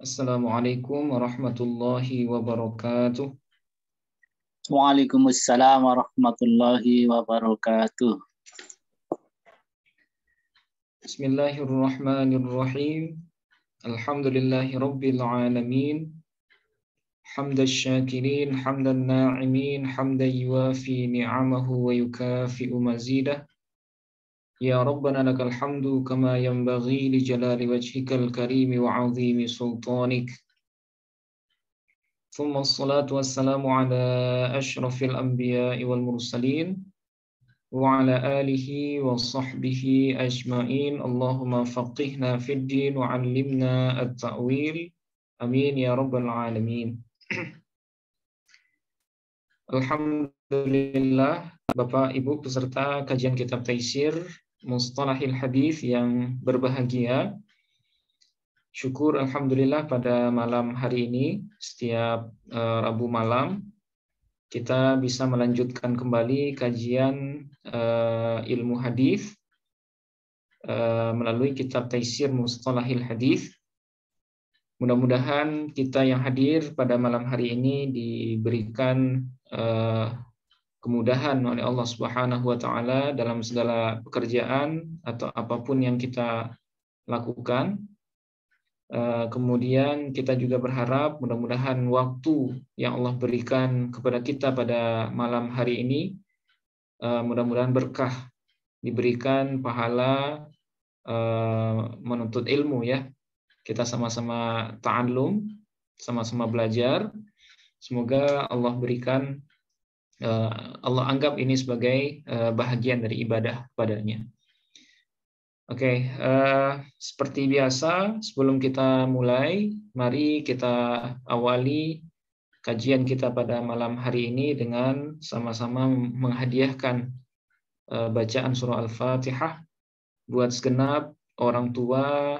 Assalamualaikum warahmatullahi wabarakatuh. Waalaikumsalam warahmatullahi wabarakatuh. Bismillahirrahmanirrahim. Alhamdulillahi rabbil alamin. Hamdan syakirin, hamdan na'imin, hamdan yuafi ni'amahu wa yukafi'u mazidah. يا ربنا لك الحمد كما ينبغي لجلال وجهك الكريم وعظيم سلطانك ثم الصلاة والسلام على أشرف الأنبياء والمرسلين وعلى آله وصحبه أجمعين اللهم فقهنا في الدين وعلمنا التأويل أمين يا رب العالمين لله Bapak Ibu peserta kajian kitab Taisir mustalahil hadis yang berbahagia. Syukur alhamdulillah pada malam hari ini setiap eh, Rabu malam kita bisa melanjutkan kembali kajian uh, ilmu hadis uh, melalui kitab Taisir Mustalahil Hadis. Mudah-mudahan kita yang hadir pada malam hari ini diberikan uh, kemudahan oleh Allah Subhanahu wa taala dalam segala pekerjaan atau apapun yang kita lakukan. Eh, kemudian kita juga berharap mudah-mudahan waktu yang Allah berikan kepada kita pada malam hari ini eh, mudah-mudahan berkah diberikan pahala eh, menuntut ilmu ya. Kita sama-sama ta'allum, sama-sama belajar. Semoga Allah berikan Eh, Allah anggap ini sebagai eh, bahagian dari ibadah padanya. Oke, okay, eh, seperti biasa, sebelum kita mulai, mari kita awali kajian kita pada malam hari ini dengan sama-sama menghadiahkan bacaan surah Al-Fatihah buat segenap orang tua,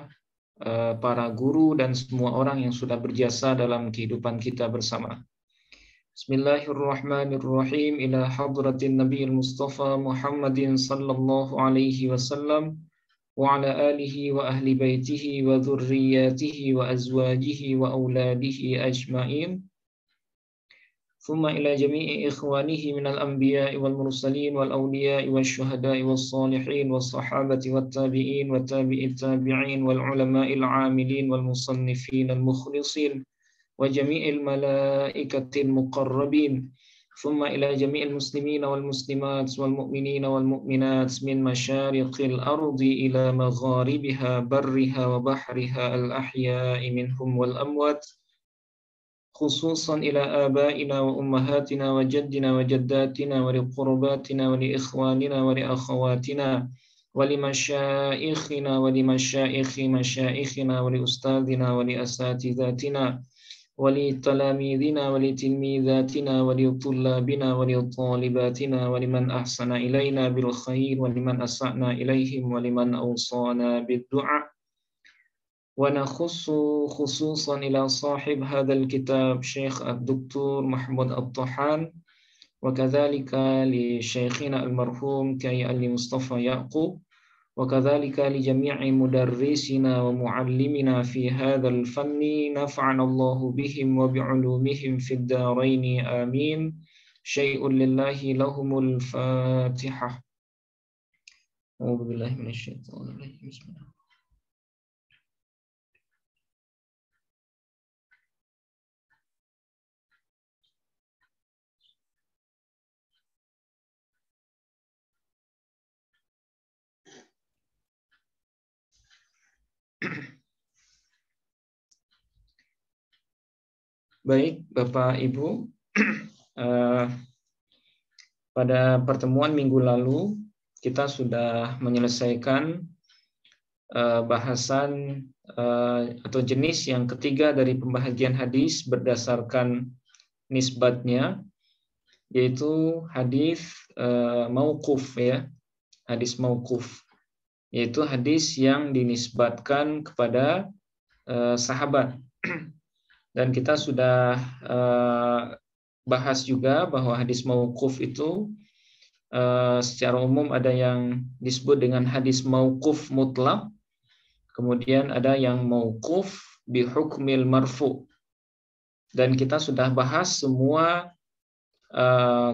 para guru, dan semua orang yang sudah berjasa dalam kehidupan kita bersama. بسم الله الرحمن الرحيم إلى حضرة النبي المصطفى محمد صلى الله عليه وسلم وعلى آله وأهل بيته وذرياته وأزواجه وأولاده أجمعين ثم إلى جميع إخوانه من الأنبياء والمرسلين والأولياء والشهداء والصالحين والصحابة والتابعين وتابع التابعين والعلماء العاملين والمصنفين المخلصين وجميع الملائكة المقربين ثم إلى جميع المسلمين والمسلمات والمؤمنين والمؤمنات من مشارق الأرض إلى مغاربها برها وبحرها الأحياء منهم والأموات خصوصا إلى آبائنا وأمهاتنا وجدنا وجداتنا ولقرباتنا ولإخواننا ولأخواتنا ولمشائخنا ولمشائخ مشائخنا ولأستاذنا ولأساتذاتنا ولتلاميذنا ولتلميذاتنا ولطلابنا ولطالباتنا ولمن أحسن إلينا بالخير ولمن أسعنا إليهم ولمن أوصانا بالدعاء ونخص خصوصا إلى صاحب هذا الكتاب شيخ الدكتور محمود الطحان وكذلك لشيخنا المرحوم كي المصطفى يعقوب وكذلك لجميع مدرسنا ومعلمنا في هذا الفن نفعنا الله بهم وبعلومهم في الدارين آمين شيء لله لهم الفاتحة أعوذ بالله من الشيطان الرجيم بسم الله Baik, Bapak Ibu, eh, pada pertemuan minggu lalu kita sudah menyelesaikan eh, bahasan eh, atau jenis yang ketiga dari pembahagian hadis berdasarkan nisbatnya, yaitu hadis maukuf ya, hadis mauquf yaitu hadis yang dinisbatkan kepada uh, sahabat. Dan kita sudah uh, bahas juga bahwa hadis mauquf itu uh, secara umum ada yang disebut dengan hadis mauquf mutlak, kemudian ada yang mauquf bihukmil marfu. Dan kita sudah bahas semua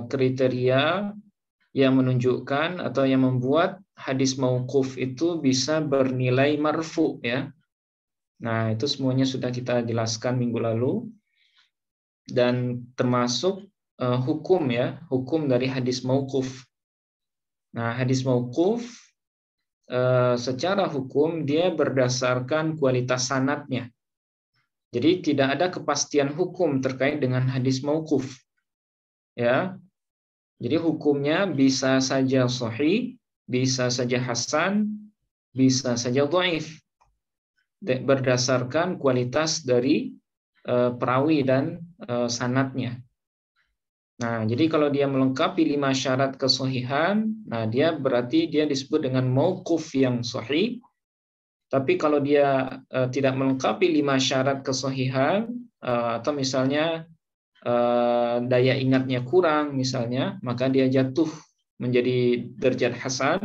kriteria yang menunjukkan atau yang membuat hadis mauquf itu bisa bernilai marfu ya. Nah, itu semuanya sudah kita jelaskan minggu lalu. Dan termasuk uh, hukum ya, hukum dari hadis mauquf. Nah, hadis mauquf uh, secara hukum dia berdasarkan kualitas sanatnya. Jadi tidak ada kepastian hukum terkait dengan hadis mauquf. Ya. Jadi hukumnya bisa saja sahih, bisa saja hasan, bisa saja dhaif. Berdasarkan kualitas dari eh, perawi dan eh, sanatnya. Nah, jadi kalau dia melengkapi lima syarat kesohihan, nah dia berarti dia disebut dengan mauquf yang sahih. Tapi kalau dia eh, tidak melengkapi lima syarat kesohihan, atau misalnya daya ingatnya kurang misalnya, maka dia jatuh menjadi derajat hasan.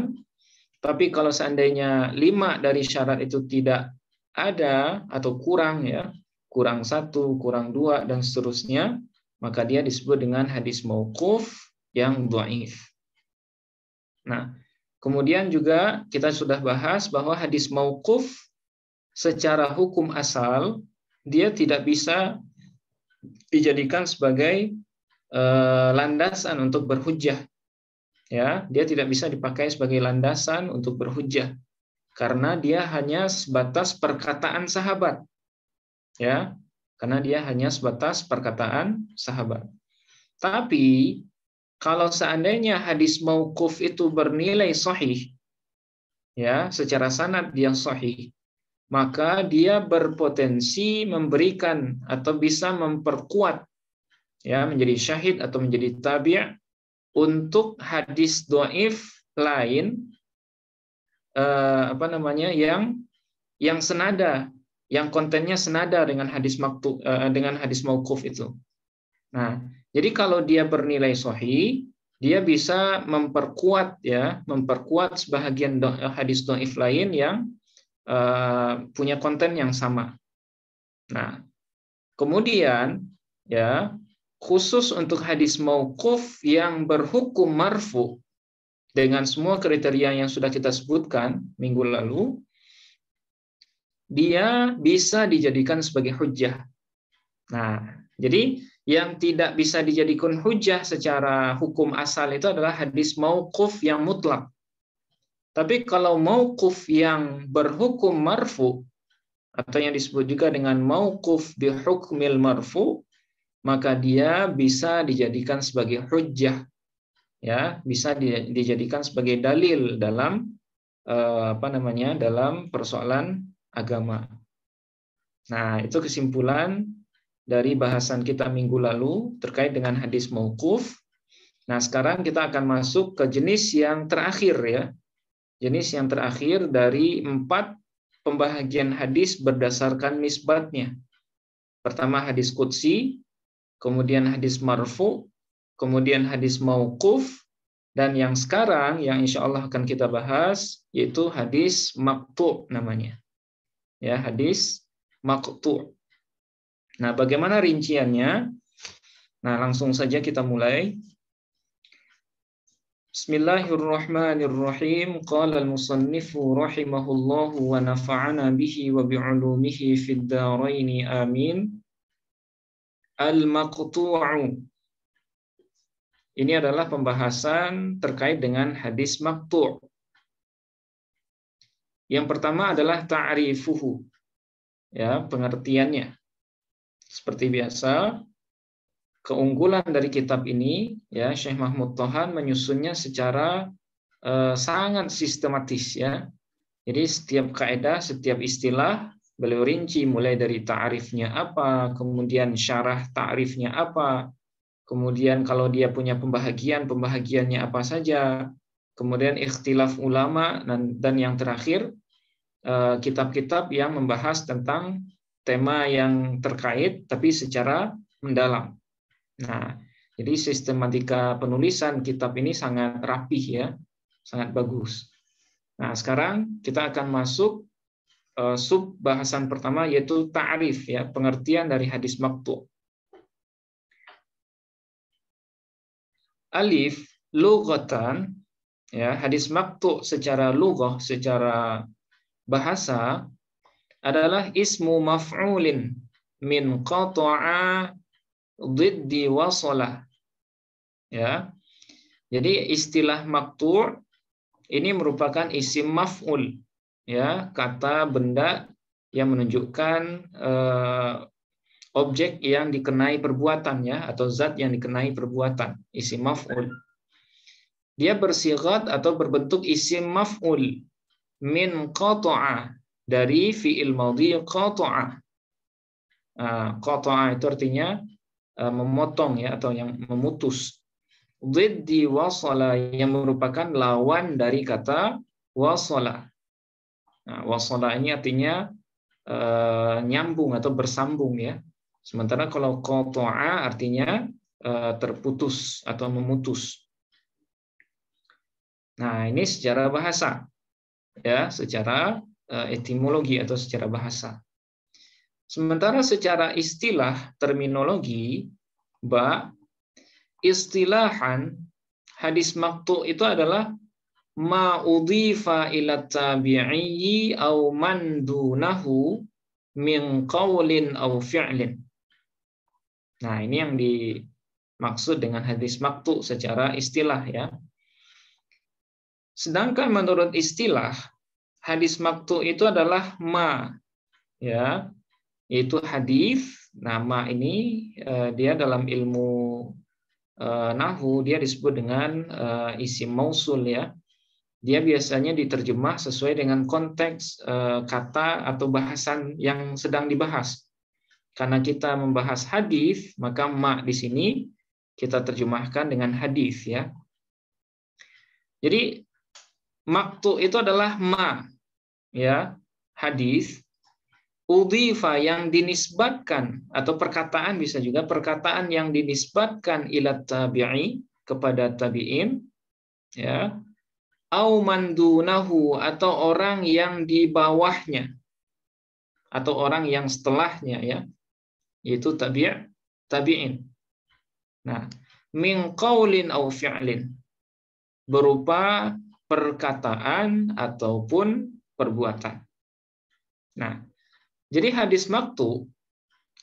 Tapi kalau seandainya lima dari syarat itu tidak ada atau kurang ya, kurang satu, kurang dua dan seterusnya, maka dia disebut dengan hadis mauquf yang dhaif. Nah, kemudian juga kita sudah bahas bahwa hadis mauquf secara hukum asal dia tidak bisa dijadikan sebagai eh, landasan untuk berhujjah ya dia tidak bisa dipakai sebagai landasan untuk berhujah karena dia hanya sebatas perkataan sahabat ya karena dia hanya sebatas perkataan sahabat tapi kalau seandainya hadis mauquf itu bernilai sahih ya secara sanad dia sahih maka dia berpotensi memberikan atau bisa memperkuat ya menjadi syahid atau menjadi tabi' untuk hadis doif lain eh, apa namanya yang yang senada, yang kontennya senada dengan hadis maktu eh, dengan hadis maukuf itu. Nah, jadi kalau dia bernilai sohi, dia bisa memperkuat ya, memperkuat sebahagian hadis doif lain yang eh, punya konten yang sama. Nah, kemudian ya khusus untuk hadis mauquf yang berhukum marfu dengan semua kriteria yang sudah kita sebutkan minggu lalu, dia bisa dijadikan sebagai hujah. Nah, jadi yang tidak bisa dijadikan hujah secara hukum asal itu adalah hadis mauquf yang mutlak. Tapi kalau mauquf yang berhukum marfu atau yang disebut juga dengan mauquf bihukmil marfu, maka dia bisa dijadikan sebagai hujjah ya bisa dijadikan sebagai dalil dalam eh, apa namanya dalam persoalan agama. Nah, itu kesimpulan dari bahasan kita minggu lalu terkait dengan hadis mauquf. Nah, sekarang kita akan masuk ke jenis yang terakhir ya. Jenis yang terakhir dari empat pembahagian hadis berdasarkan nisbatnya. Pertama hadis kutsi kemudian hadis marfu, kemudian hadis mauquf, dan yang sekarang yang insya Allah akan kita bahas yaitu hadis maktu namanya. Ya, hadis maktu. Nah, bagaimana rinciannya? Nah, langsung saja kita mulai. Bismillahirrahmanirrahim. Qala al-musannifu rahimahullahu wa nafa'ana bihi wa bi'ulumihi fid dharain. Amin al-maqtu'u. Ini adalah pembahasan terkait dengan hadis maqtu'. Yang pertama adalah ta'rifuhu. Ya, pengertiannya. Seperti biasa, keunggulan dari kitab ini ya Syekh Mahmud Tohan menyusunnya secara uh, sangat sistematis ya. Jadi setiap kaidah, setiap istilah Beliau rinci mulai dari ta'rifnya apa, kemudian syarah ta'rifnya apa, kemudian kalau dia punya pembahagian, pembahagiannya apa saja, kemudian ikhtilaf ulama, dan yang terakhir eh, kitab-kitab yang membahas tentang tema yang terkait tapi secara mendalam. Nah, jadi sistematika penulisan kitab ini sangat rapih ya, sangat bagus. Nah, sekarang kita akan masuk Eh, sub bahasan pertama yaitu ta'rif ya, pengertian dari hadis maktu. Alif lughatan ya, hadis maktu secara lugah secara bahasa adalah ismu maf'ulin min qata'a diddi wasala Ya. Jadi istilah maktu ini merupakan isim maf'ul ya kata benda yang menunjukkan uh, objek yang dikenai perbuatan ya atau zat yang dikenai perbuatan isi maf'ul dia bersifat atau berbentuk isim maf'ul min qata'a dari fi'il madhi qata'a ah, qata'a itu artinya eh, memotong ya atau yang memutus diddi wasala yang merupakan lawan dari kata wasala Nah, wasola ini artinya eh, nyambung atau bersambung ya. Sementara kalau kotoa artinya eh, terputus atau memutus. Nah, ini secara bahasa. Ya, secara eh, etimologi atau secara bahasa. Sementara secara istilah terminologi ba istilahan hadis maktu itu adalah ma udhifa ila tabi'i au man dunahu min qawlin au fi'lin. Nah, ini yang dimaksud dengan hadis maktu secara istilah ya. Sedangkan menurut istilah hadis maktu itu adalah ma ya, yaitu hadis nama ini eh, dia dalam ilmu eh, nahu dia disebut dengan eh, isi mausul ya dia biasanya diterjemah sesuai dengan konteks eh, kata atau bahasan yang sedang dibahas. Karena kita membahas hadis, maka ma di sini kita terjemahkan dengan hadis ya. Jadi maktu itu adalah ma ya, hadis Udhifa yang dinisbatkan atau perkataan bisa juga perkataan yang dinisbatkan ila tabi'i kepada tabi'in ya au mandunahu atau orang yang di bawahnya atau orang yang setelahnya ya yaitu tabi' tabi'in nah min qaulin au fi'lin berupa perkataan ataupun perbuatan nah jadi hadis maktu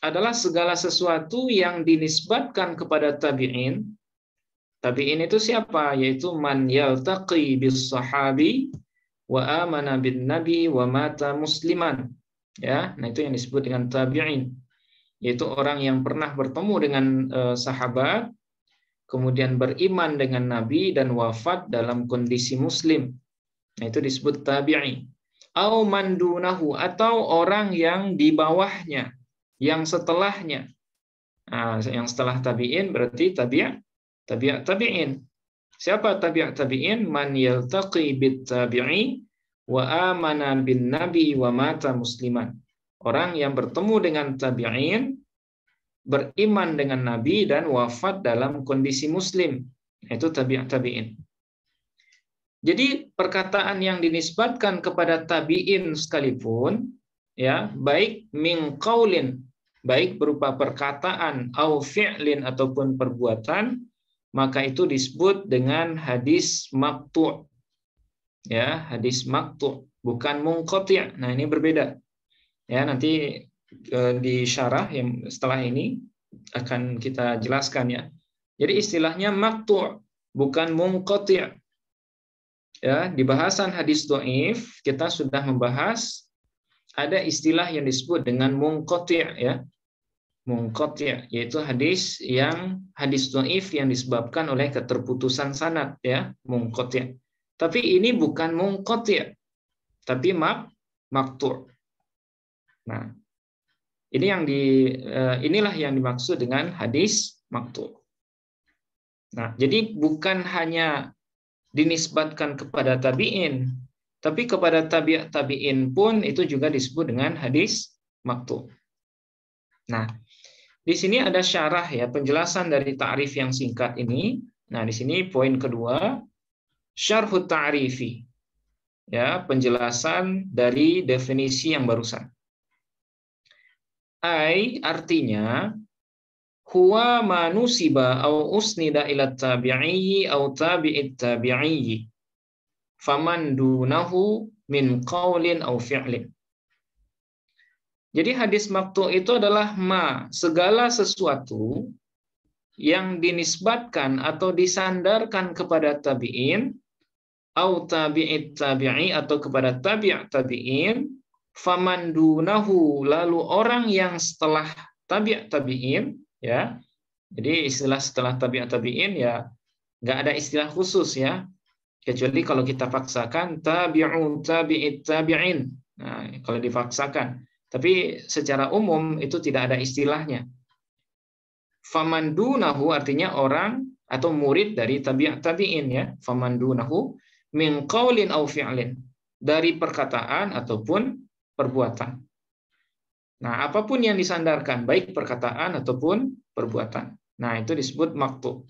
adalah segala sesuatu yang dinisbatkan kepada tabi'in tapi ini itu siapa? Yaitu man yaltaqi bis sahabi wa amana bin nabi wa mata musliman. Ya, nah itu yang disebut dengan tabi'in. Yaitu orang yang pernah bertemu dengan eh, sahabat, kemudian beriman dengan nabi dan wafat dalam kondisi muslim. Nah itu disebut tabiin. Au mandunahu atau orang yang di bawahnya, yang setelahnya. Nah, yang setelah tabi'in berarti tabiin. Tabi'at tabi'in. Siapa tabi'at tabi'in? Man yaltaqi bit tabi'i wa amana bin nabi wa mata musliman. Orang yang bertemu dengan tabi'in, beriman dengan nabi dan wafat dalam kondisi muslim. Itu tabi'at tabi'in. Jadi perkataan yang dinisbatkan kepada tabi'in sekalipun ya, baik min qawlin, baik berupa perkataan au fi'lin ataupun perbuatan maka itu disebut dengan hadis maktu. Ya, hadis maktu bukan mungkot ya Nah, ini berbeda. Ya, nanti e, di syarah yang setelah ini akan kita jelaskan ya. Jadi istilahnya maktu bukan mungkot Ya, ya di bahasan hadis doif kita sudah membahas ada istilah yang disebut dengan mungkot ya mungkot ya, yaitu hadis yang hadis if yang disebabkan oleh keterputusan sanat ya, mungkot ya. Tapi ini bukan mungkot ya, tapi mak maktur. Nah, ini yang di eh, inilah yang dimaksud dengan hadis maktur. Nah, jadi bukan hanya dinisbatkan kepada tabiin, tapi kepada tabiat tabiin pun itu juga disebut dengan hadis maktur. Nah, di sini ada syarah ya, penjelasan dari ta'rif yang singkat ini. Nah, di sini poin kedua, syarhut ta'rifi. Ya, penjelasan dari definisi yang barusan. Ai artinya huwa manusiba au usnida ila tabi'i au tabi'it tabi'i faman dunahu min qaulin au fi'lin. Jadi hadis maktu itu adalah ma, segala sesuatu yang dinisbatkan atau disandarkan kepada tabi'in au tabi'it tabi'i atau kepada tabi' tabi'in faman dunahu lalu orang yang setelah tabi' tabi'in ya jadi istilah setelah tabi' tabi'in ya nggak ada istilah khusus ya kecuali kalau kita paksakan tabi'u tabi'it tabi'in nah, kalau dipaksakan tapi secara umum itu tidak ada istilahnya. Famandunahu artinya orang atau murid dari tabi'in tabi'in ya. Famandunahu min qawlin au fi'lin. Dari perkataan ataupun perbuatan. Nah, apapun yang disandarkan, baik perkataan ataupun perbuatan. Nah, itu disebut maktu.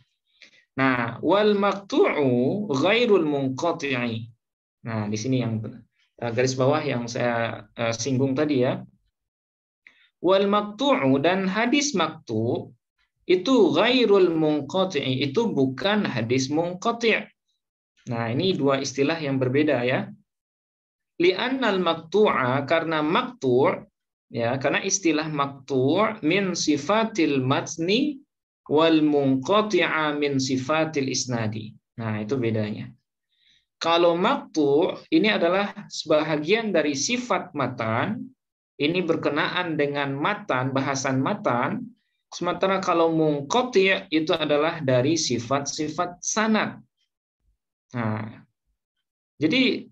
Nah, wal maktu'u ghairul munqati'i. Nah, di sini yang benar. Eh, garis bawah yang saya eh, singgung tadi ya. Wal maktu'u dan hadis maktu itu ghairul munqati itu bukan hadis munqati. Nah, ini dua istilah yang berbeda ya. Li'annal maktu'a karena maktu' ya, karena istilah maktu' min sifatil matni wal munqati'a min sifatil isnadi. Nah, itu bedanya. Kalau maktu ini adalah sebahagian dari sifat matan, ini berkenaan dengan matan, bahasan matan, sementara kalau mungkoti itu adalah dari sifat-sifat sanat. Nah, jadi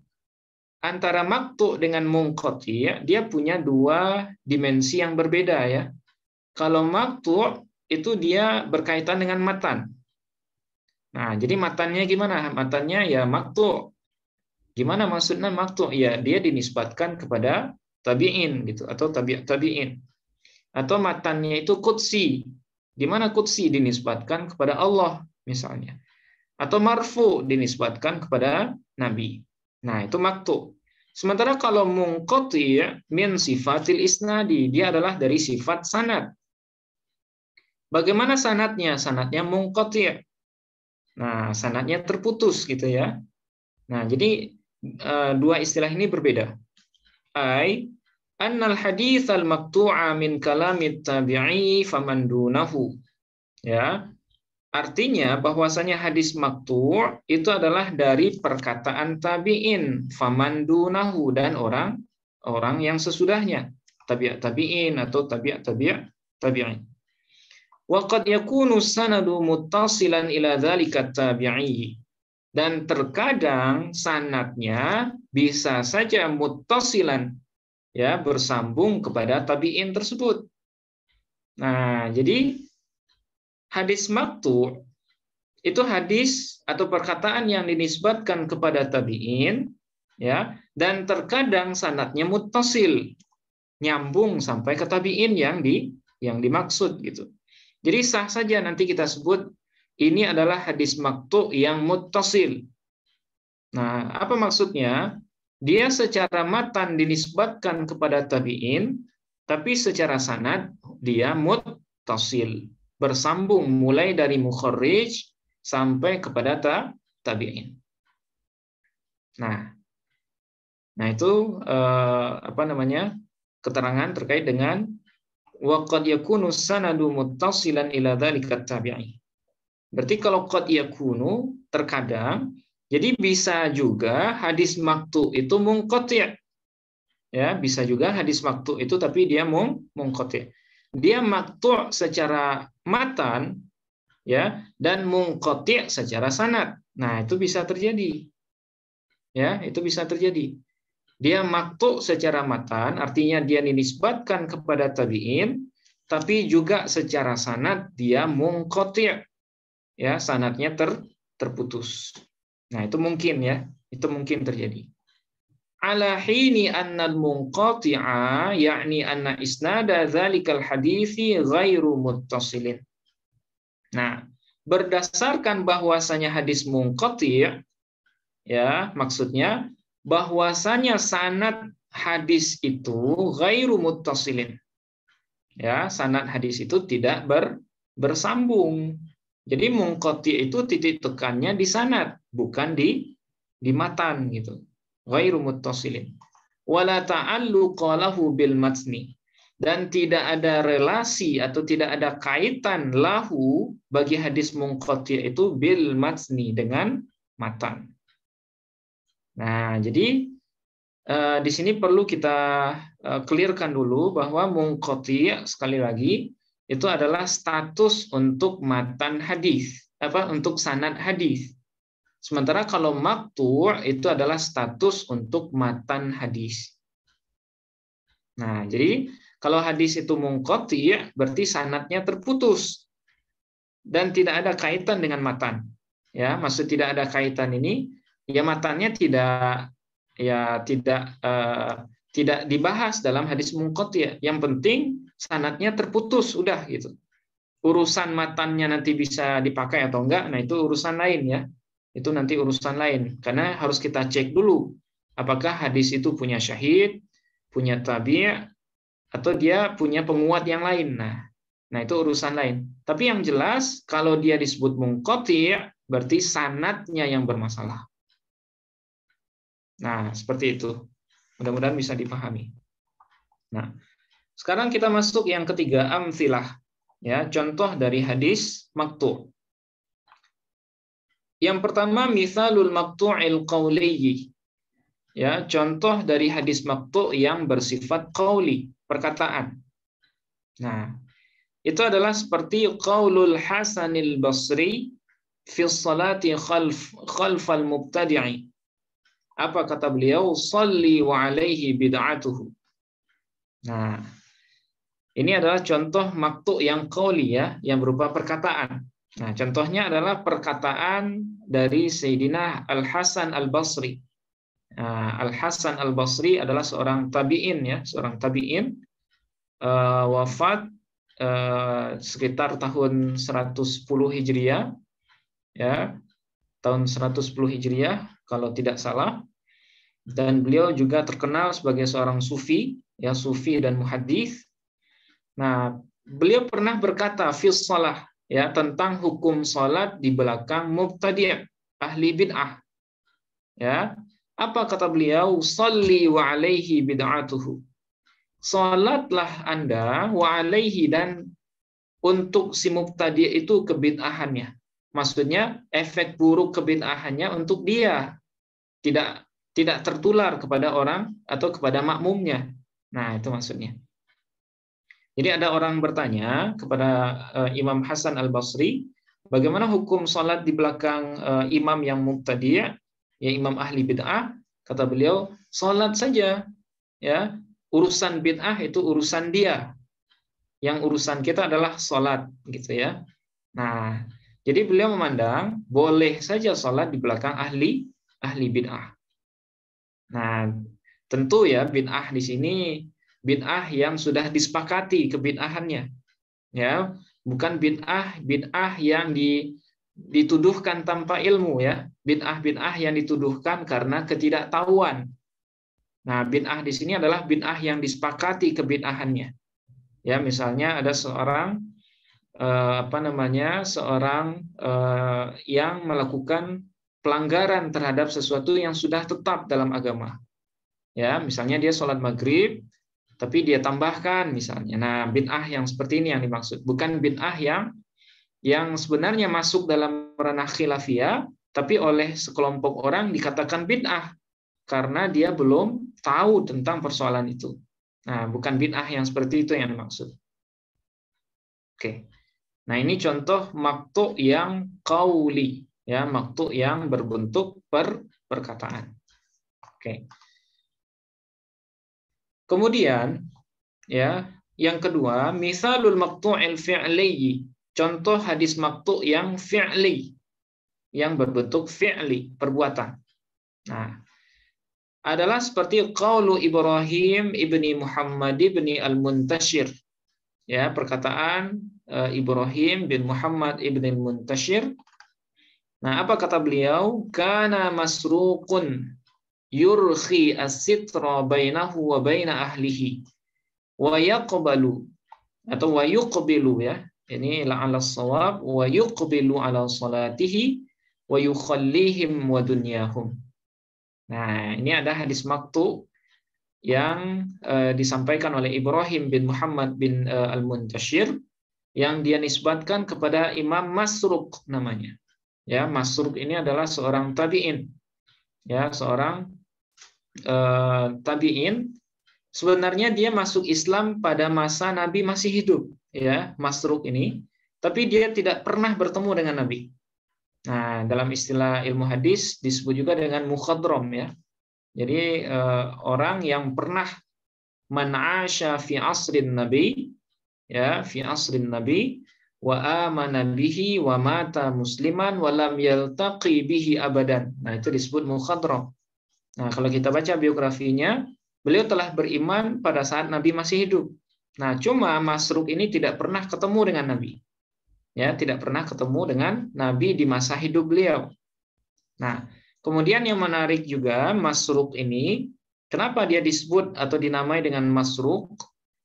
antara maktu dengan mungkoti dia punya dua dimensi yang berbeda ya. Kalau maktu itu dia berkaitan dengan matan. Nah, jadi matanya gimana? matanya ya maktu. Gimana maksudnya maktu? Ya dia dinisbatkan kepada tabi'in gitu atau tabi tabi'in. Atau matanya itu kutsi. Gimana kutsi dinisbatkan kepada Allah misalnya. Atau marfu dinisbatkan kepada nabi. Nah, itu maktu. Sementara kalau mungkoti ya, min sifatil isnadi, dia adalah dari sifat sanat. Bagaimana sanatnya? Sanatnya mungkoti. Ya. Nah, sanatnya terputus gitu ya. Nah, jadi eh, dua istilah ini berbeda. Ai annal hadits al maqtu'a min kalamit tabi'i faman dunahu. Ya. Artinya bahwasanya hadis maktu' itu adalah dari perkataan tabi'in faman dunahu dan orang orang yang sesudahnya. Tabi' tabi'in atau tabi' tabi' tabi'in. Waqad yakunu sanadu muttasilan ila dhalika tabi'i. Dan terkadang sanatnya bisa saja muttasilan ya bersambung kepada tabi'in tersebut. Nah, jadi hadis maktu itu hadis atau perkataan yang dinisbatkan kepada tabi'in ya dan terkadang sanatnya muttasil nyambung sampai ke tabi'in yang di yang dimaksud gitu. Jadi sah saja nanti kita sebut ini adalah hadis maktu yang mutasil. Nah, apa maksudnya? Dia secara matan dinisbatkan kepada tabi'in, tapi secara sanad dia mutasil. bersambung mulai dari mukharrij sampai kepada tabi'in. Nah, nah itu eh, apa namanya? keterangan terkait dengan wa qad yakunu sanadu muttasilan ila dzalika tabi'i. Berarti kalau qad yakunu terkadang jadi bisa juga hadis maktu itu mungqati'. Ya, bisa juga hadis maktu itu tapi dia mung mungqati'. Dia maktu' secara matan ya dan mungqati' secara sanat Nah, itu bisa terjadi. Ya, itu bisa terjadi. Dia maktu secara matan, artinya dia dinisbatkan kepada tabi'in, tapi juga secara sanad dia mungkotir. Ya, sanadnya ter, terputus. Nah, itu mungkin ya. Itu mungkin terjadi. Alahini hini al munqati'a yakni anna isnada dzalikal hadithi ghairu muttasilin. Nah, berdasarkan bahwasanya hadis mungkotir, ya maksudnya bahwasanya sanad hadis itu ghairu muttasilin. Ya, sanad hadis itu tidak ber, bersambung. Jadi mungkoti itu titik tekannya di sanad, bukan di di matan gitu. Ghairu muttasilin. Wala ta'alluqa lahu bil matni dan tidak ada relasi atau tidak ada kaitan lahu bagi hadis mungkoti itu bil matni dengan matan. Nah, jadi uh, di sini perlu kita uh, clearkan dulu bahwa mungkoti sekali lagi itu adalah status untuk matan hadis apa untuk sanad hadis. Sementara kalau maktur itu adalah status untuk matan hadis. Nah, jadi kalau hadis itu mungkoti berarti sanatnya terputus dan tidak ada kaitan dengan matan. Ya, maksud tidak ada kaitan ini ya matanya tidak ya tidak uh, tidak dibahas dalam hadis mungkot ya. Yang penting sanatnya terputus udah gitu. Urusan matannya nanti bisa dipakai atau enggak, nah itu urusan lain ya. Itu nanti urusan lain karena harus kita cek dulu apakah hadis itu punya syahid, punya tabi' atau dia punya penguat yang lain. Nah, nah itu urusan lain. Tapi yang jelas kalau dia disebut mungkot ya berarti sanatnya yang bermasalah. Nah, seperti itu. Mudah-mudahan bisa dipahami. Nah, sekarang kita masuk yang ketiga, amsilah. Ya, contoh dari hadis maktu. Yang pertama, misalul maktu'il qawliyi. Ya, contoh dari hadis maktu yang bersifat qawli, perkataan. Nah, itu adalah seperti qaulul Hasanil Basri fi salati khalf khalfal mubtadi'i apa kata beliau? Salli wa alaihi bid'atuhu. Nah, ini adalah contoh maktu yang kauli ya, yang berupa perkataan. Nah, contohnya adalah perkataan dari Sayyidina Al-Hasan Al-Basri. Nah, Al-Hasan Al-Basri adalah seorang tabi'in ya, seorang tabi'in uh, wafat uh, sekitar tahun 110 Hijriah ya. Tahun 110 Hijriah kalau tidak salah. Hmm. Dan beliau juga terkenal sebagai seorang sufi, ya sufi dan muhadis. Nah, beliau pernah berkata fil ya tentang hukum salat di belakang mubtadi' ahli bid'ah. Ya. Apa kata beliau? Salli wa alaihi bid'atuhu. Salatlah Anda wa alaihi dan untuk si mubtadi itu kebid'ahannya maksudnya efek buruk kebid'ahannya untuk dia tidak tidak tertular kepada orang atau kepada makmumnya. Nah, itu maksudnya. Jadi ada orang bertanya kepada uh, Imam Hasan Al-Basri, bagaimana hukum salat di belakang uh, imam yang mubtadi' ya imam ahli bid'ah? Kata beliau, salat saja ya. Urusan bid'ah itu urusan dia. Yang urusan kita adalah salat gitu ya. Nah, jadi beliau memandang boleh saja sholat di belakang ahli ahli bid'ah. Nah, tentu ya bid'ah di sini bid'ah yang sudah disepakati kebid'ahannya. Ya, bukan bid'ah bid'ah yang di, dituduhkan tanpa ilmu ya, bid'ah bid'ah yang dituduhkan karena ketidaktahuan. Nah, bid'ah di sini adalah bid'ah yang disepakati kebid'ahannya. Ya, misalnya ada seorang Eh, apa namanya seorang eh, yang melakukan pelanggaran terhadap sesuatu yang sudah tetap dalam agama. Ya, misalnya dia sholat maghrib, tapi dia tambahkan misalnya. Nah, bid'ah yang seperti ini yang dimaksud, bukan bid'ah yang yang sebenarnya masuk dalam ranah khilafiyah, tapi oleh sekelompok orang dikatakan bid'ah karena dia belum tahu tentang persoalan itu. Nah, bukan bid'ah yang seperti itu yang dimaksud. Oke. Okay. Nah, ini contoh maktu yang kauli, ya, maktu yang berbentuk per perkataan. Oke. Kemudian, ya, yang kedua, misalul maqtu'il fi'li. Contoh hadis maktu yang fi'li yang berbentuk fi'li, perbuatan. Nah, adalah seperti qaulu Ibrahim ibni Muhammad ibni al-Muntashir. Ya, perkataan Eh, Ibrahim bin Muhammad ibn Muntashir. Nah, apa kata beliau? Kana masruqun yurhi as-sitra bainahu wa baina ahlihi wa yaqbalu atau wa yuqbilu ya. Ini la'ala sawab wa yuqbilu ala salatihi wa yukhallihim wa dunyahum. Nah, ini ada hadis maktu yang uh, disampaikan oleh Ibrahim bin Muhammad bin uh, Al-Muntashir yang dia nisbatkan kepada Imam Masruk namanya. Ya, Masruk ini adalah seorang tabi'in. Ya, seorang uh, tabi'in sebenarnya dia masuk Islam pada masa Nabi masih hidup, ya, Masruk ini, tapi dia tidak pernah bertemu dengan Nabi. Nah, dalam istilah ilmu hadis disebut juga dengan mukhadram ya. Jadi uh, orang yang pernah man'asha fi asrin nabi ya fi asrin nabi wa amana bihi wa mata musliman wa lam yaltaqi bihi abadan. Nah, itu disebut mukhadrah. Nah, kalau kita baca biografinya, beliau telah beriman pada saat Nabi masih hidup. Nah, cuma Masruk ini tidak pernah ketemu dengan Nabi. Ya, tidak pernah ketemu dengan Nabi di masa hidup beliau. Nah, kemudian yang menarik juga Masruk ini kenapa dia disebut atau dinamai dengan Masruk?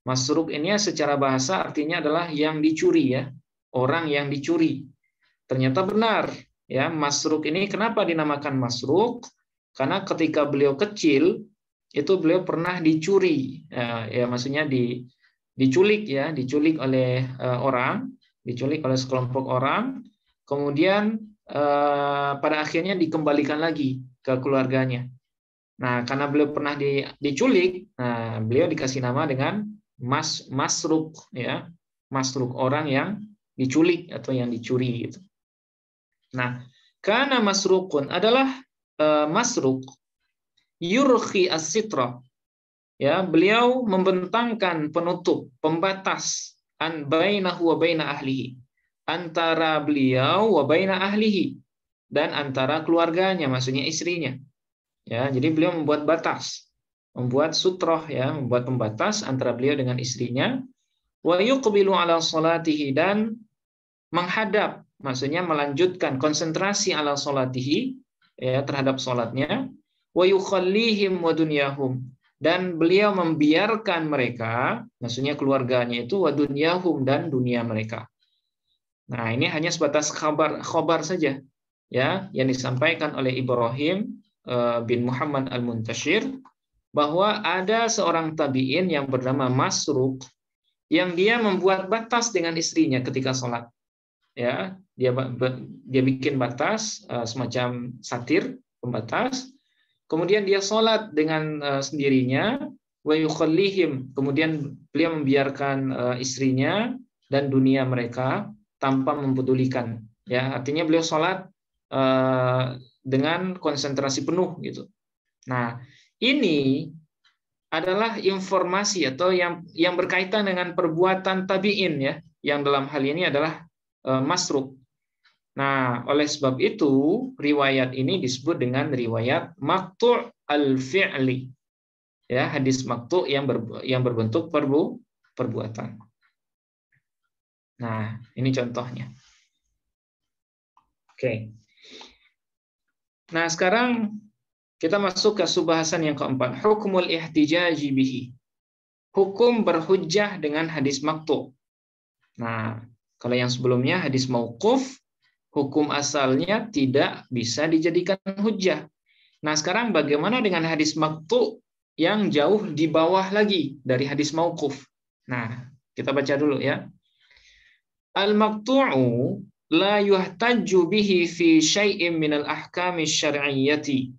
Masruk ini ya secara bahasa artinya adalah yang dicuri ya, orang yang dicuri. Ternyata benar ya, masruk ini kenapa dinamakan masruk? Karena ketika beliau kecil itu beliau pernah dicuri. Ya, ya maksudnya di diculik ya, diculik oleh uh, orang, diculik oleh sekelompok orang, kemudian uh, pada akhirnya dikembalikan lagi ke keluarganya. Nah, karena beliau pernah diculik, nah beliau dikasih nama dengan mas masruk ya masruk orang yang diculik atau yang dicuri gitu. Nah, karena masrukun adalah eh, masruk yurhi asitro Ya, beliau membentangkan penutup, pembatas an bainahu wa baina ahlihi. Antara beliau wa baina ahlihi dan antara keluarganya, maksudnya istrinya. Ya, jadi beliau membuat batas membuat sutroh ya, membuat pembatas antara beliau dengan istrinya. Wa yuqbilu ala salatihi dan menghadap, maksudnya melanjutkan konsentrasi ala salatihi ya terhadap salatnya. Wa yukhallihim wa dunyahum dan beliau membiarkan mereka, maksudnya keluarganya itu wa dunyahum dan dunia mereka. Nah, ini hanya sebatas kabar khabar saja ya yang disampaikan oleh Ibrahim eh, bin Muhammad Al-Muntashir bahwa ada seorang tabiin yang bernama Masruk yang dia membuat batas dengan istrinya ketika sholat. Ya, dia dia bikin batas eh, semacam satir pembatas. Kemudian dia sholat dengan eh, sendirinya wa Kemudian beliau membiarkan eh, istrinya dan dunia mereka tanpa mempedulikan. Ya, artinya beliau sholat dengan konsentrasi penuh gitu. Nah, ini adalah informasi atau yang yang berkaitan dengan perbuatan tabiin ya, yang dalam hal ini adalah eh, masruk. Nah, oleh sebab itu riwayat ini disebut dengan riwayat maktu al-fi'li. Ya, hadis maktu yang ber, yang berbentuk perbu perbuatan. Nah, ini contohnya. Oke. Nah, sekarang kita masuk ke subahasan yang keempat, hukumul ihtijaji bihi. Hukum berhujjah dengan hadis maktu. Nah, kalau yang sebelumnya hadis mauquf, hukum asalnya tidak bisa dijadikan hujjah. Nah, sekarang bagaimana dengan hadis maktu yang jauh di bawah lagi dari hadis mauquf? Nah, kita baca dulu ya. al maktuu la yuhtajju bihi fi syai'in min al-ahkami syar'iyyati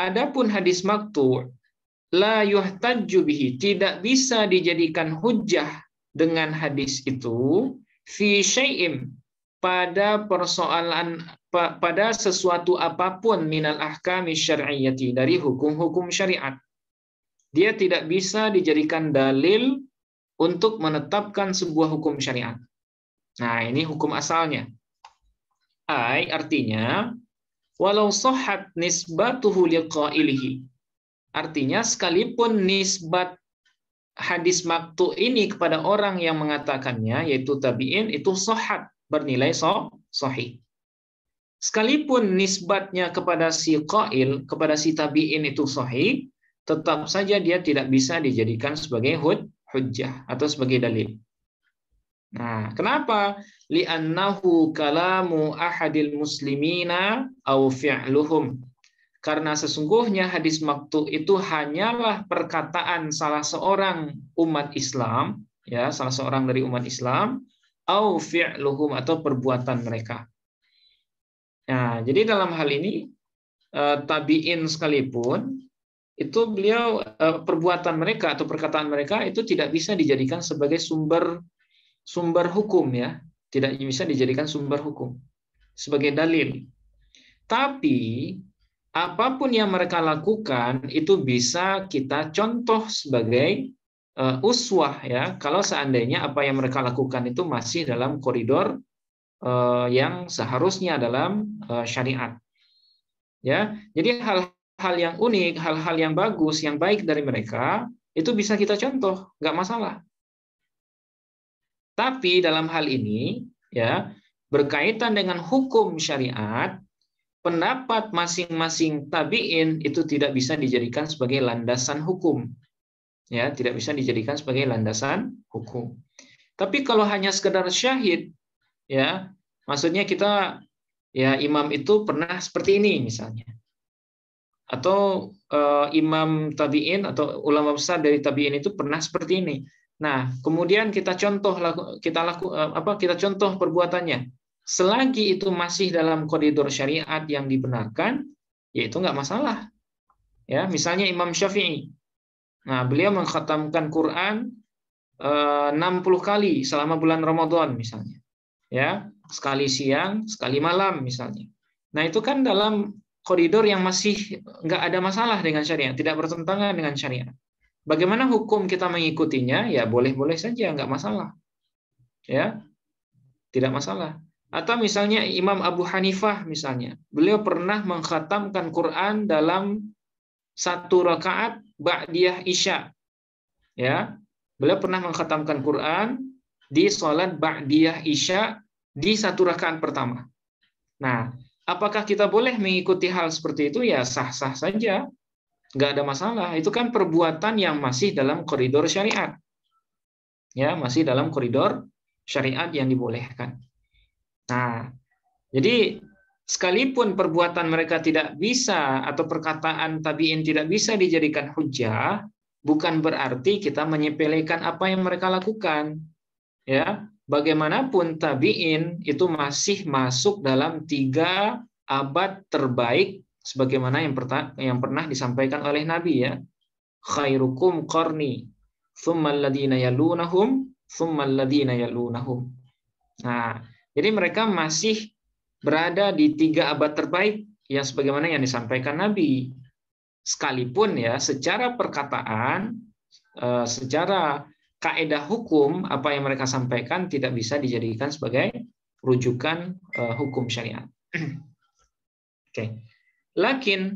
Adapun hadis maktu la yuhtajju bihi tidak bisa dijadikan hujah dengan hadis itu fi syai'im pada persoalan pada sesuatu apapun minal ahkami syar'iyyati dari hukum-hukum syariat. Dia tidak bisa dijadikan dalil untuk menetapkan sebuah hukum syariat. Nah, ini hukum asalnya. Ai artinya walau sohat nisbatuhu liqailihi. Artinya sekalipun nisbat hadis maktu ini kepada orang yang mengatakannya yaitu tabi'in itu sohat bernilai so, sahih. Sekalipun nisbatnya kepada si qail, kepada si tabi'in itu sahih, tetap saja dia tidak bisa dijadikan sebagai hud, hujjah atau sebagai dalil. Nah, kenapa? Li'annahu kalamu ahadil muslimina au fi'luhum. Karena sesungguhnya hadis maktu itu hanyalah perkataan salah seorang umat Islam, ya, salah seorang dari umat Islam, au fi'luhum atau perbuatan mereka. Nah, jadi dalam hal ini eh, tabiin sekalipun itu beliau eh, perbuatan mereka atau perkataan mereka itu tidak bisa dijadikan sebagai sumber sumber hukum ya, tidak bisa dijadikan sumber hukum sebagai dalil. Tapi apapun yang mereka lakukan itu bisa kita contoh sebagai uh, uswah ya. Kalau seandainya apa yang mereka lakukan itu masih dalam koridor uh, yang seharusnya dalam uh, syariat. Ya. Jadi hal-hal yang unik, hal-hal yang bagus, yang baik dari mereka itu bisa kita contoh, nggak masalah. Tapi dalam hal ini ya berkaitan dengan hukum syariat, pendapat masing-masing tabiin itu tidak bisa dijadikan sebagai landasan hukum. Ya, tidak bisa dijadikan sebagai landasan hukum. Tapi kalau hanya sekedar syahid, ya, maksudnya kita ya imam itu pernah seperti ini misalnya. Atau uh, imam tabiin atau ulama besar dari tabiin itu pernah seperti ini. Nah, kemudian kita contoh kita laku eh, apa kita contoh perbuatannya. Selagi itu masih dalam koridor syariat yang dibenarkan, yaitu nggak masalah. Ya, misalnya Imam Syafi'i. Nah, beliau mengkhatamkan Quran 60 eh, kali selama bulan Ramadan misalnya. Ya, sekali siang, sekali malam misalnya. Nah, itu kan dalam koridor yang masih nggak ada masalah dengan syariat, tidak bertentangan dengan syariat. Bagaimana hukum kita mengikutinya? Ya boleh-boleh saja, nggak masalah. Ya, tidak masalah. Atau misalnya Imam Abu Hanifah misalnya, beliau pernah mengkhatamkan Quran dalam satu rakaat ba'diyah isya. Ya, beliau pernah mengkhatamkan Quran di sholat ba'diyah isya di satu rakaat pertama. Nah, apakah kita boleh mengikuti hal seperti itu? Ya sah-sah saja nggak ada masalah. Itu kan perbuatan yang masih dalam koridor syariat. Ya, masih dalam koridor syariat yang dibolehkan. Nah, jadi sekalipun perbuatan mereka tidak bisa atau perkataan tabiin tidak bisa dijadikan hujah, bukan berarti kita menyepelekan apa yang mereka lakukan. Ya, bagaimanapun tabiin itu masih masuk dalam tiga abad terbaik sebagaimana yang, yang pernah disampaikan oleh Nabi ya khairukum qarni thumma alladhina yalunahum thumma alladhina yalunahum nah jadi mereka masih berada di tiga abad terbaik yang sebagaimana yang disampaikan Nabi sekalipun ya secara perkataan eh, secara kaedah hukum apa yang mereka sampaikan tidak bisa dijadikan sebagai rujukan eh, hukum syariat. Oke. Okay. Lakin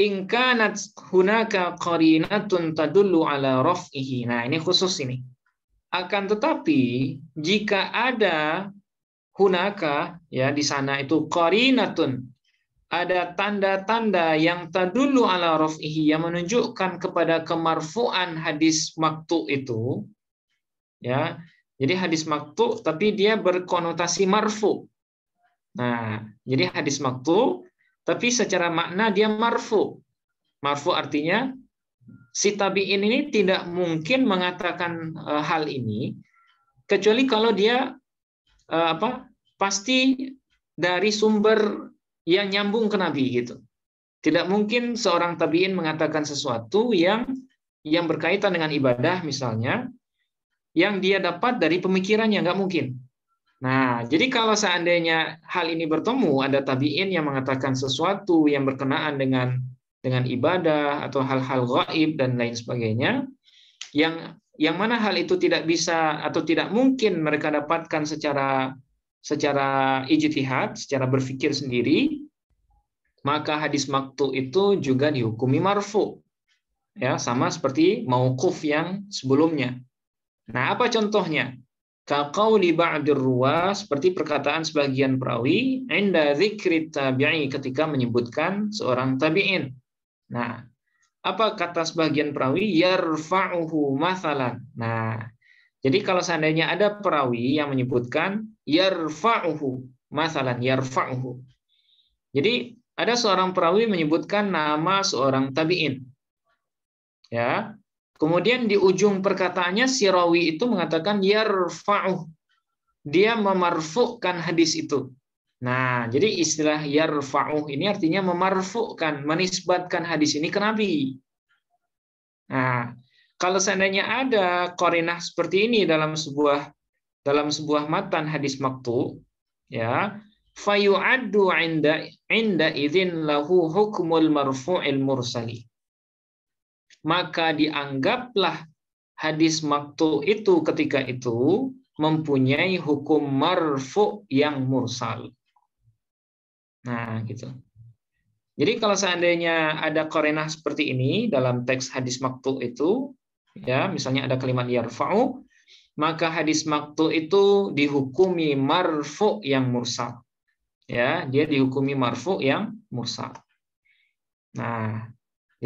in kanat hunaka qarinatun tadullu ala raf'ihi. Nah, ini khusus ini. Akan tetapi jika ada hunaka ya di sana itu qarinatun ada tanda-tanda yang tadullu ala raf'ihi yang menunjukkan kepada kemarfu'an hadis maktu itu ya jadi hadis maktu tapi dia berkonotasi marfu nah jadi hadis maktu tapi secara makna dia marfu. Marfu artinya si tabiin ini tidak mungkin mengatakan e, hal ini kecuali kalau dia e, apa pasti dari sumber yang nyambung ke Nabi gitu. Tidak mungkin seorang tabiin mengatakan sesuatu yang yang berkaitan dengan ibadah misalnya yang dia dapat dari pemikirannya nggak mungkin Nah, jadi kalau seandainya hal ini bertemu, ada tabiin yang mengatakan sesuatu yang berkenaan dengan dengan ibadah atau hal-hal gaib dan lain sebagainya, yang yang mana hal itu tidak bisa atau tidak mungkin mereka dapatkan secara secara ijtihad, secara berpikir sendiri, maka hadis maktu itu juga dihukumi marfu. Ya, sama seperti mauquf yang sebelumnya. Nah, apa contohnya? kaqawli ba'dir ruwa seperti perkataan sebagian perawi inda dzikri tabi'i ketika menyebutkan seorang tabi'in. Nah, apa kata sebagian perawi yarfa'uhu mathalan. Nah, jadi kalau seandainya ada perawi yang menyebutkan yarfa'uhu mathalan yarfa'uhu. Jadi ada seorang perawi menyebutkan nama seorang tabi'in. Ya. Kemudian di ujung perkataannya si rawi itu mengatakan yarfa'uh. Dia memarfukkan hadis itu. Nah, jadi istilah yarfa'uh ini artinya memarfukkan, menisbatkan hadis ini ke Nabi. Nah, kalau seandainya ada korinah seperti ini dalam sebuah dalam sebuah matan hadis maktu, ya, fayu'addu 'inda 'inda idzin lahu hukmul marfu'il mursali maka dianggaplah hadis maktu itu ketika itu mempunyai hukum marfu yang mursal. Nah, gitu. Jadi kalau seandainya ada korenah seperti ini dalam teks hadis maktu itu, ya misalnya ada kalimat yarfa'u, maka hadis maktu itu dihukumi marfu yang mursal. Ya, dia dihukumi marfu yang mursal. Nah,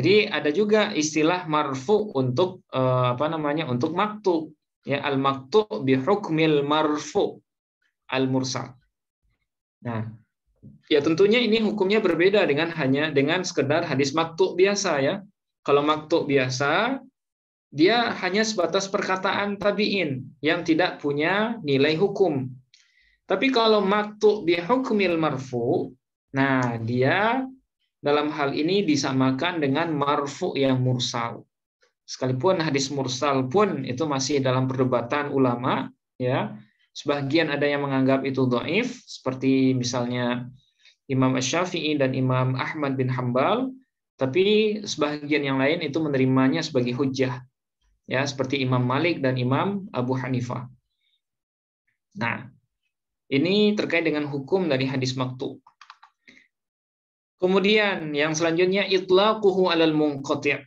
jadi ada juga istilah marfu untuk uh, apa namanya? untuk maktu Ya, al-maktu bi hukmil marfu al-mursal. Nah, ya tentunya ini hukumnya berbeda dengan hanya dengan sekedar hadis maktu biasa ya. Kalau maktu biasa dia hanya sebatas perkataan tabiin yang tidak punya nilai hukum. Tapi kalau maktu bihukmil marfu, nah dia dalam hal ini disamakan dengan marfu yang mursal. Sekalipun hadis mursal pun itu masih dalam perdebatan ulama, ya. Sebagian ada yang menganggap itu doif, seperti misalnya Imam ash dan Imam Ahmad bin Hambal, tapi sebagian yang lain itu menerimanya sebagai hujah, ya seperti Imam Malik dan Imam Abu Hanifah. Nah, ini terkait dengan hukum dari hadis maktub. Kemudian yang selanjutnya itlaquhu alal munqati'.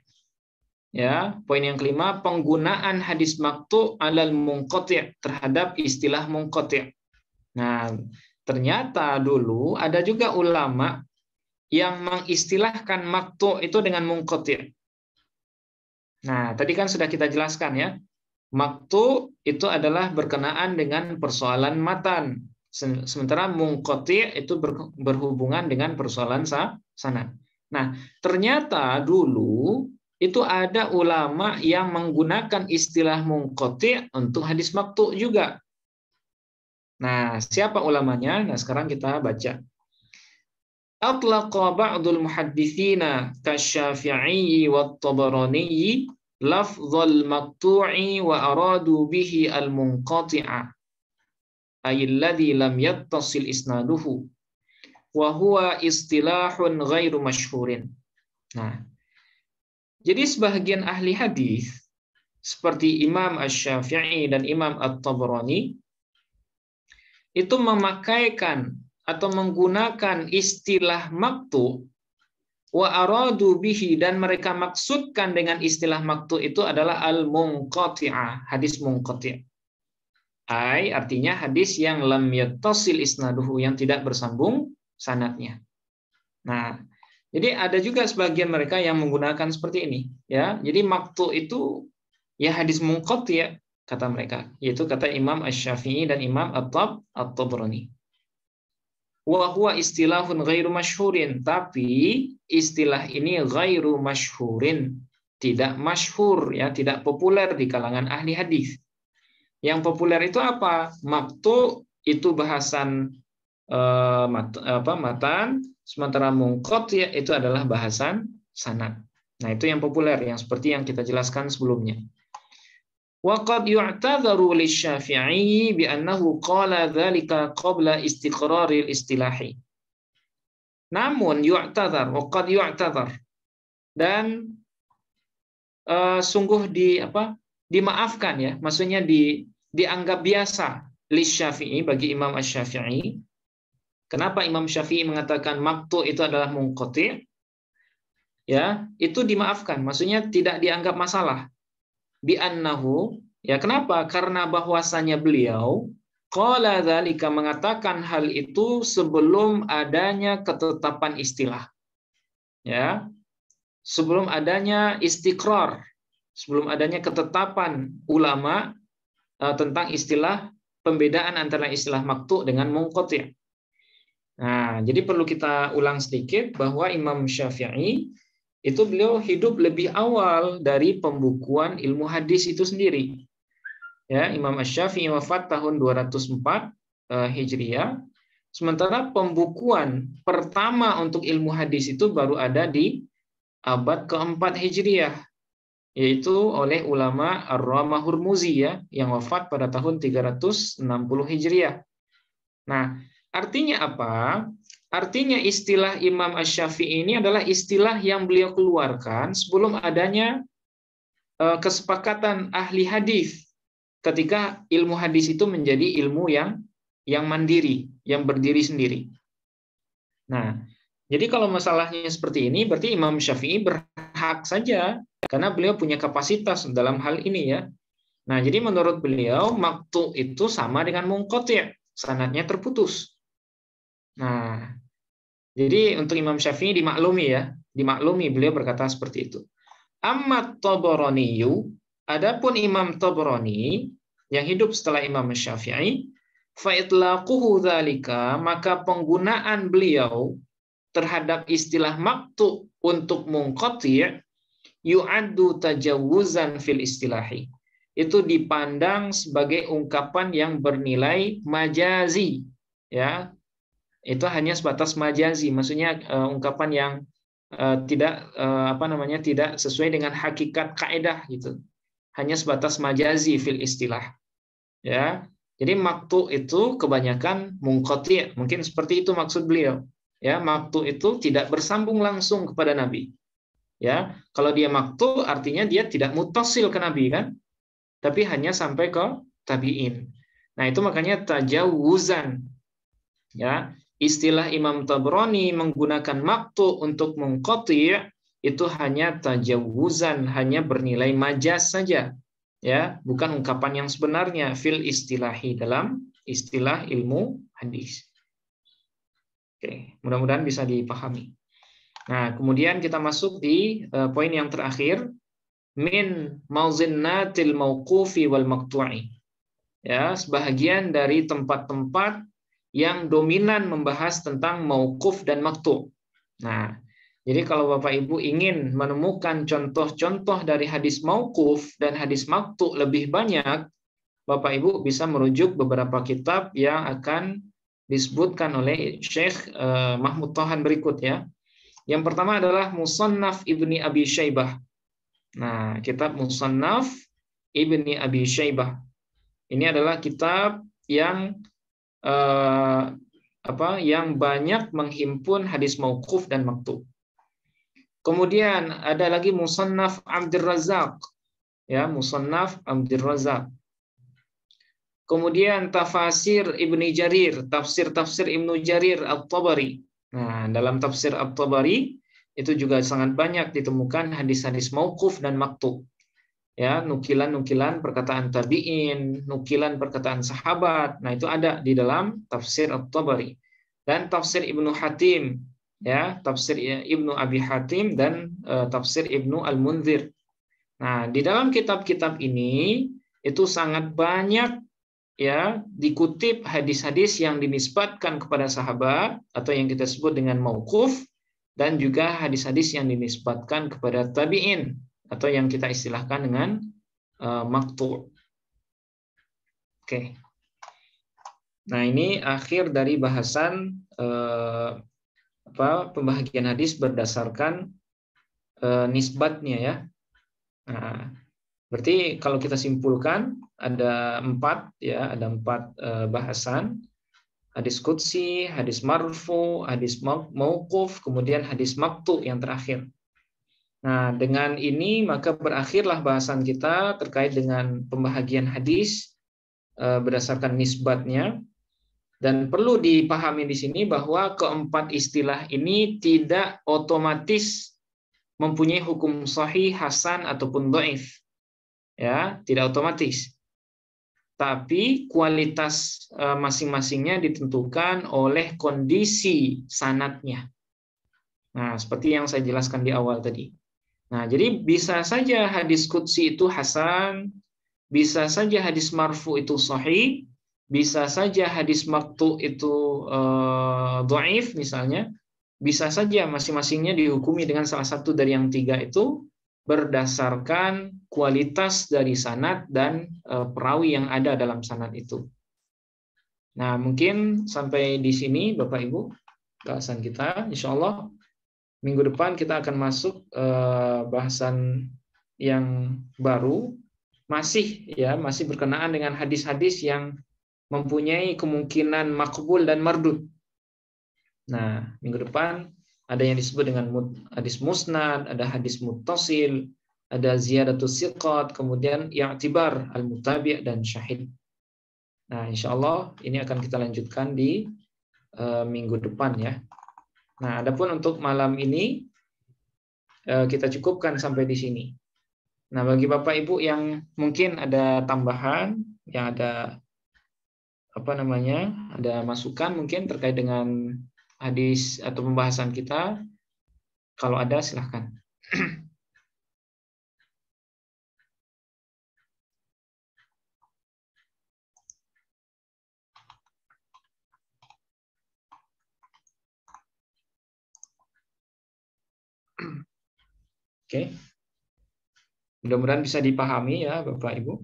Ya, poin yang kelima penggunaan hadis maktu alal munqati' terhadap istilah munqati'. Nah, ternyata dulu ada juga ulama yang mengistilahkan maktu itu dengan munqati'. Nah, tadi kan sudah kita jelaskan ya. Maktu itu adalah berkenaan dengan persoalan matan. Sementara mungkoti itu berhubungan dengan persoalan sana. Nah, ternyata dulu itu ada ulama yang menggunakan istilah mungkoti untuk hadis maktu juga. Nah, siapa ulamanya? Nah, sekarang kita baca. Atlaqa ba'dul muhaddithina kasyafi'i wa tabarani lafzal maktu'i wa aradu bihi al ayilladhi lam yattasil isnaduhu wa huwa istilahun ghairu masyhurin. Nah, jadi sebagian ahli hadis seperti Imam Asy-Syafi'i dan Imam at tabarani itu memakaikan atau menggunakan istilah maktu wa aradu bihi dan mereka maksudkan dengan istilah maktu itu adalah al-munqati'ah, hadis munqati'. Hai artinya hadis yang lam yattasil isnaduhu yang tidak bersambung sanatnya. Nah, jadi ada juga sebagian mereka yang menggunakan seperti ini, ya. Jadi maktu itu ya hadis mungkot ya kata mereka, yaitu kata Imam ash-Shafi'i dan Imam At-Tab At-Tabrani. Wahwa istilahun ghairu mashhurin tapi istilah ini ghairu mashhurin tidak masyhur ya, tidak populer di kalangan ahli hadis yang populer itu apa? Maktu itu bahasan eh, mat, apa matan, sementara mungkot ya itu adalah bahasan sanad. Nah, itu yang populer yang seperti yang kita jelaskan sebelumnya. وقد يعتذر bi بأنه qala ذلك qabla istiqraril istilahi. Namun yu'tadhar, waqad yu'tadhar. Dan uh, sungguh di apa? dimaafkan ya, maksudnya di dianggap biasa li Syafi'i bagi Imam Asy-Syafi'i. Kenapa Imam Syafi'i mengatakan maktu itu adalah munqati? Ya, itu dimaafkan, maksudnya tidak dianggap masalah. Bi annahu, ya kenapa? Karena bahwasanya beliau qala dzalika mengatakan hal itu sebelum adanya ketetapan istilah. Ya. Sebelum adanya istiqrar, sebelum adanya ketetapan ulama Eh, tentang istilah pembedaan antara istilah maktu dengan ya Nah, jadi perlu kita ulang sedikit bahwa Imam Syafi'i itu beliau hidup lebih awal dari pembukuan ilmu hadis itu sendiri. Ya, Imam syafii wafat tahun 204 eh, Hijriah. Sementara pembukuan pertama untuk ilmu hadis itu baru ada di abad keempat Hijriah yaitu oleh ulama Ar-Rama Hurmuzi ya yang wafat pada tahun 360 Hijriah. Nah, artinya apa? Artinya istilah Imam Asy-Syafi'i ini adalah istilah yang beliau keluarkan sebelum adanya eh, kesepakatan ahli hadis ketika ilmu hadis itu menjadi ilmu yang yang mandiri, yang berdiri sendiri. Nah, jadi kalau masalahnya seperti ini berarti Imam Syafi'i ber hak saja karena beliau punya kapasitas dalam hal ini ya. Nah, jadi menurut beliau maktu itu sama dengan ya sanatnya terputus. Nah, jadi untuk Imam Syafi'i dimaklumi ya, dimaklumi beliau berkata seperti itu. Amma Tabaraniyu, adapun Imam Tabarani yang hidup setelah Imam Syafi'i, fa itlaquhu maka penggunaan beliau terhadap istilah maktu untuk mungkoti yu'addu tajawuzan fil istilahi itu dipandang sebagai ungkapan yang bernilai majazi ya itu hanya sebatas majazi maksudnya uh, ungkapan yang uh, tidak uh, apa namanya tidak sesuai dengan hakikat kaidah gitu hanya sebatas majazi fil istilah ya jadi maktu itu kebanyakan mungkoti mungkin seperti itu maksud beliau ya maktu itu tidak bersambung langsung kepada Nabi. Ya, kalau dia maktu artinya dia tidak mutasil ke Nabi kan? Tapi hanya sampai ke tabi'in. Nah, itu makanya tajawuzan. Ya, istilah Imam Tabrani menggunakan maktu untuk mengkotir itu hanya tajawuzan, hanya bernilai majas saja. Ya, bukan ungkapan yang sebenarnya fil istilahi dalam istilah ilmu hadis. Oke, mudah-mudahan bisa dipahami. Nah, kemudian kita masuk di uh, poin yang terakhir min mauzinnatil mauqufi wal maqtu'i. Ya, sebagian dari tempat-tempat yang dominan membahas tentang mauquf dan maqtu'. Nah, jadi kalau Bapak Ibu ingin menemukan contoh-contoh dari hadis mauquf dan hadis maqtu' lebih banyak, Bapak Ibu bisa merujuk beberapa kitab yang akan disebutkan oleh Syekh eh, Mahmud Tahan berikut ya. Yang pertama adalah Musannaf Ibni Abi Syaibah. Nah, kitab Musannaf Ibni Abi Syaibah. Ini adalah kitab yang eh, apa yang banyak menghimpun hadis mauquf dan maktub. Kemudian ada lagi Musannaf Abdul Razak. Ya, Musannaf Abdul Razak. Kemudian tafsir Ibnu Jarir, tafsir-tafsir Ibnu Jarir Al tabari Nah, dalam tafsir Al tabari itu juga sangat banyak ditemukan hadis-hadis mauquf dan maktu. Ya, nukilan-nukilan perkataan tabi'in, nukilan perkataan sahabat. Nah, itu ada di dalam tafsir Al tabari Dan tafsir Ibnu Hatim, ya, tafsir Ibnu Abi Hatim dan uh, tafsir Ibnu Al-Munzir. Nah, di dalam kitab-kitab ini itu sangat banyak ya dikutip hadis-hadis yang dinisbatkan kepada sahabat atau yang kita sebut dengan mauquf dan juga hadis-hadis yang dinisbatkan kepada tabi'in atau yang kita istilahkan dengan uh, eh, maktu. Oke. Nah, ini akhir dari bahasan uh, apa pembahagian hadis berdasarkan uh, nisbatnya ya. Nah, berarti kalau kita simpulkan ada empat ya ada empat eh, bahasan hadis kutsi, hadis marfu, hadis mauquf, kemudian hadis maktu yang terakhir. Nah, dengan ini maka berakhirlah bahasan kita terkait dengan pembahagian hadis eh, berdasarkan nisbatnya. Dan perlu dipahami di sini bahwa keempat istilah ini tidak otomatis mempunyai hukum sahih, hasan ataupun doif. Ya, tidak otomatis tapi kualitas eh, masing-masingnya ditentukan oleh kondisi sanatnya. Nah, seperti yang saya jelaskan di awal tadi. Nah, jadi bisa saja hadis kutsi itu hasan, bisa saja hadis marfu itu sahih, bisa saja hadis maktu itu uh, eh, doif misalnya, bisa saja masing-masingnya dihukumi dengan salah satu dari yang tiga itu, berdasarkan kualitas dari sanat dan e, perawi yang ada dalam sanat itu. Nah, mungkin sampai di sini Bapak Ibu bahasan kita. Insya Allah minggu depan kita akan masuk e, bahasan yang baru masih ya masih berkenaan dengan hadis-hadis yang mempunyai kemungkinan makbul dan merdu. Nah, minggu depan ada yang disebut dengan hadis musnad, ada hadis muttasil, ada ziyadatus siqat, kemudian i'tibar al-mutabi' dan syahid. Nah, insya Allah ini akan kita lanjutkan di uh, minggu depan ya. Nah, adapun untuk malam ini uh, kita cukupkan sampai di sini. Nah, bagi Bapak Ibu yang mungkin ada tambahan, yang ada apa namanya, ada masukan mungkin terkait dengan hadis atau pembahasan kita. Kalau ada silahkan. Oke. Okay. Mudah-mudahan bisa dipahami ya Bapak Ibu.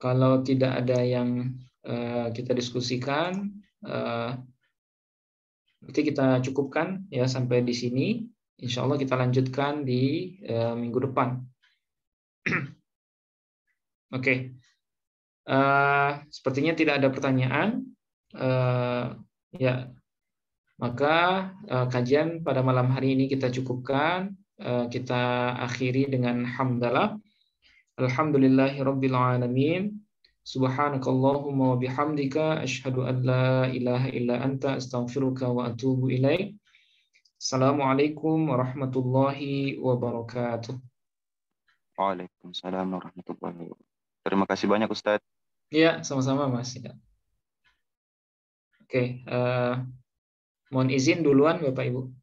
Kalau tidak ada yang eh, kita diskusikan, berarti eh, kita cukupkan ya sampai di sini. Insya Allah kita lanjutkan di uh, minggu depan. Oke, okay. uh, eh, sepertinya tidak ada pertanyaan. Uh, ya, maka uh, kajian pada malam hari ini kita cukupkan. Uh, kita akhiri dengan hamdalah. Alhamdulillahirobbilalamin. Subhanakallahumma wa bihamdika asyhadu an la ilaha illa anta astaghfiruka wa atubu ilaik. Assalamualaikum warahmatullahi wabarakatuh. Waalaikumsalam warahmatullahi wabarakatuh. Terima kasih banyak Ustadz. Iya, sama-sama Mas. Ya. Oke, okay, uh, eh, mohon izin duluan Bapak Ibu.